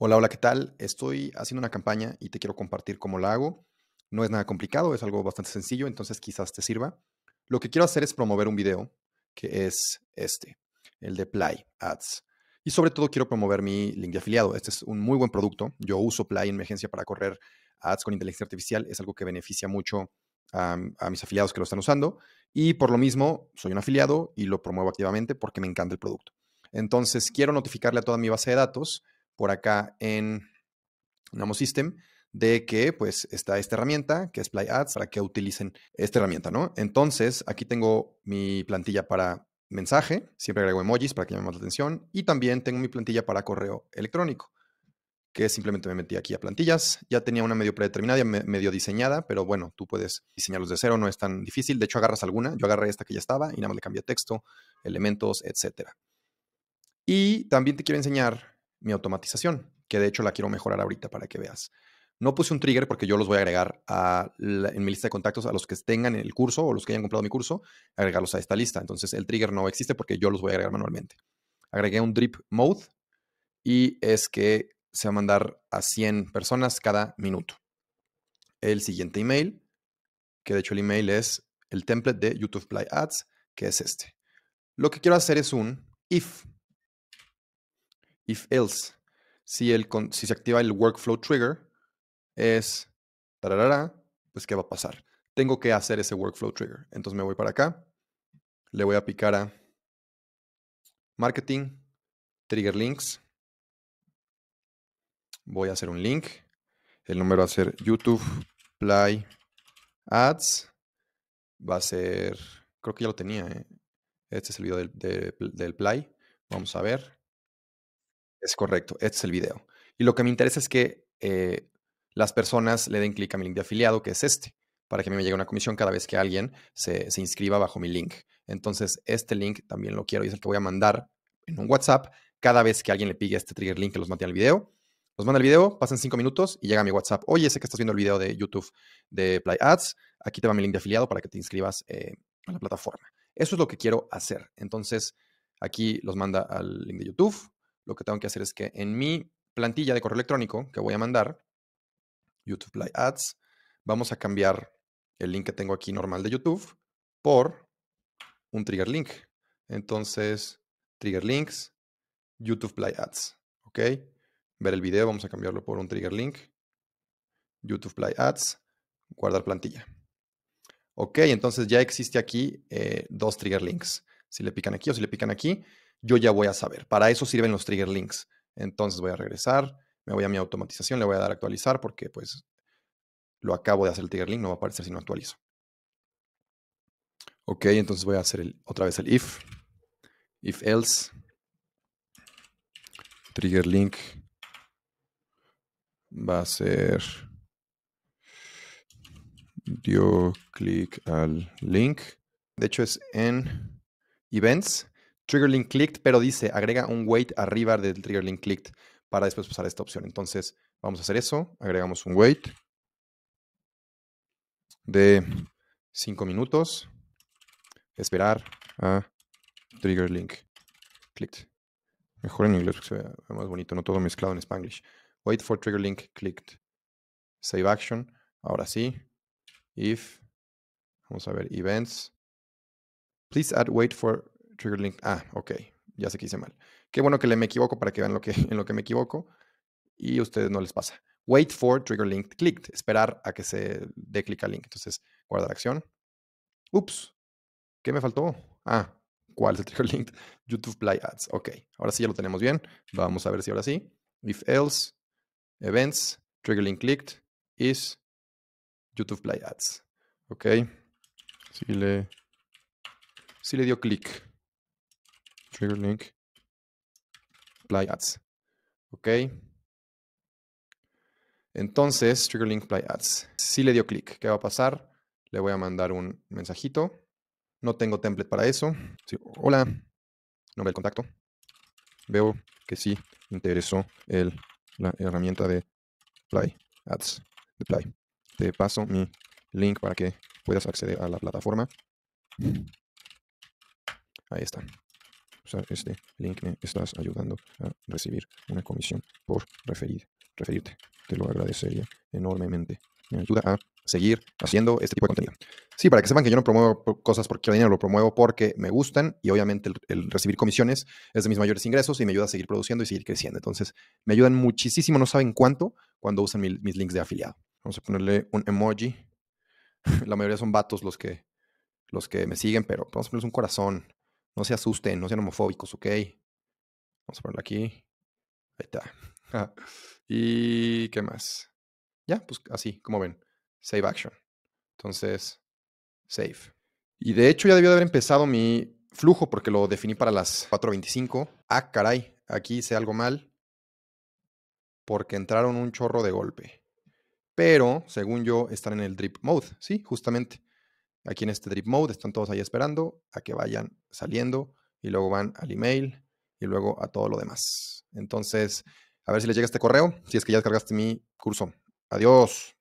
Hola, hola, ¿qué tal? Estoy haciendo una campaña y te quiero compartir cómo la hago. No es nada complicado, es algo bastante sencillo, entonces quizás te sirva. Lo que quiero hacer es promover un video, que es este, el de Play Ads. Y sobre todo quiero promover mi link de afiliado. Este es un muy buen producto. Yo uso Play en mi agencia para correr ads con inteligencia artificial. Es algo que beneficia mucho a, a mis afiliados que lo están usando. Y por lo mismo, soy un afiliado y lo promuevo activamente porque me encanta el producto. Entonces, quiero notificarle a toda mi base de datos por acá en Namo System de que pues está esta herramienta que es Play Ads para que utilicen esta herramienta, ¿no? Entonces, aquí tengo mi plantilla para mensaje, siempre agrego emojis para que llame más la atención y también tengo mi plantilla para correo electrónico, que simplemente me metí aquí a plantillas, ya tenía una medio predeterminada, medio diseñada, pero bueno, tú puedes diseñarlos de cero, no es tan difícil, de hecho agarras alguna, yo agarré esta que ya estaba y nada más le cambié texto, elementos, etcétera. Y también te quiero enseñar mi automatización, que de hecho la quiero mejorar ahorita para que veas. No puse un trigger porque yo los voy a agregar a en mi lista de contactos a los que tengan el curso o los que hayan comprado mi curso, agregarlos a esta lista. Entonces el trigger no existe porque yo los voy a agregar manualmente. Agregué un drip mode y es que se va a mandar a 100 personas cada minuto. El siguiente email, que de hecho el email es el template de YouTube Play Ads, que es este. Lo que quiero hacer es un if if else. Si, se activa el workflow trigger, es, tararara, pues ¿qué va a pasar? Tengo que hacer ese workflow trigger. Entonces me voy para acá, le voy a picar a marketing, trigger links. Voy a hacer un link. El número va a ser YouTube Play Ads. Va a ser, creo que ya lo tenía. ¿eh? Este es el video del Play. Vamos a ver. Es correcto, este es el video. Y lo que me interesa es que eh, las personas le den clic a mi link de afiliado, que es este, para que a mí me llegue una comisión cada vez que alguien se, inscriba bajo mi link. Entonces, este link también lo quiero y es el que voy a mandar en un WhatsApp cada vez que alguien le pigue este trigger link que los mate al video. Los manda el video, pasan cinco minutos y llega a mi WhatsApp. Oye, sé que estás viendo el video de YouTube de Play Ads. Aquí te va mi link de afiliado para que te inscribas eh, a la plataforma. Eso es lo que quiero hacer. Entonces, aquí los manda al link de YouTube lo que tengo que hacer es que en mi plantilla de correo electrónico que voy a mandar, YouTube Play Ads, vamos a cambiar el link que tengo aquí normal de YouTube por un trigger link. Entonces, trigger links, YouTube Play Ads, ¿ok? Ver el video, vamos a cambiarlo por un trigger link, YouTube Play Ads, guardar plantilla. Ok, entonces ya existe aquí eh, dos trigger links. Si le pican aquí o si le pican aquí, yo ya voy a saber. Para eso sirven los trigger links. Entonces voy a regresar, me voy a mi automatización, le voy a dar actualizar porque pues lo acabo de hacer el trigger link, no va a aparecer si no actualizo. Ok, entonces voy a hacer otra vez el if, if else, trigger link va a ser dio clic al link. De hecho es en events trigger link clicked, pero dice agrega un wait arriba del trigger link clicked para después usar esta opción. Entonces, vamos a hacer eso. Agregamos un wait de 5 minutos. Esperar a trigger link clicked. Mejor en inglés porque se ve más bonito, no todo mezclado en spanglish. Wait for trigger link clicked. Save action. Ahora sí. If. Vamos a ver, events. Please add wait for trigger link. Ah, ok, ya sé que hice mal. Qué bueno que le me equivoco para que vean lo que, en lo que me equivoco y a ustedes no les pasa. Wait for trigger link clicked, esperar a que se dé clic al link. Entonces, guardar acción. Ups, ¿qué me faltó? Ah, ¿cuál es el trigger link? YouTube Play Ads. Ok, ahora sí ya lo tenemos bien. Vamos a ver si ahora sí. If else, events, trigger link clicked is YouTube Play Ads. Ok, Si le, Si le dio clic. Trigger link. Play ads. Ok. Entonces, trigger link Play ads. Si le dio clic, ¿qué va a pasar? Le voy a mandar un mensajito. No tengo template para eso. Sí, hola, nombre el contacto. Veo que sí interesó el, la herramienta de Play Ads. De Play. Te paso mi link para que puedas acceder a la plataforma. Ahí está usar este link me estás ayudando a recibir una comisión por referirte. Te lo agradecería enormemente. Me ayuda a seguir haciendo este tipo de contenido. Sí, para que sepan que yo no promuevo cosas porque quiero dinero, lo promuevo porque me gustan y obviamente el, recibir comisiones es de mis mayores ingresos y me ayuda a seguir produciendo y seguir creciendo. Entonces, me ayudan muchísimo, no saben cuánto, cuando usan mis links de afiliado. Vamos a ponerle un emoji. La mayoría son vatos los que, los que me siguen, pero vamos a ponerles un corazón. No se asusten, no sean homofóbicos, ¿ok? Vamos a ponerlo aquí. Ahí está. Ah, ¿Y qué más? Ya, pues así, como ven. Save action. Entonces, save. Y de hecho ya debió de haber empezado mi flujo porque lo definí para las 4.25. Ah, caray, aquí hice algo mal porque entraron un chorro de golpe. Pero, según yo, están en el drip mode, ¿sí? Justamente aquí en este drip mode, están todos ahí esperando a que vayan saliendo y luego van al email y luego a todo lo demás. Entonces, a ver si les llega este correo, si es que ya descargaste mi curso. Adiós.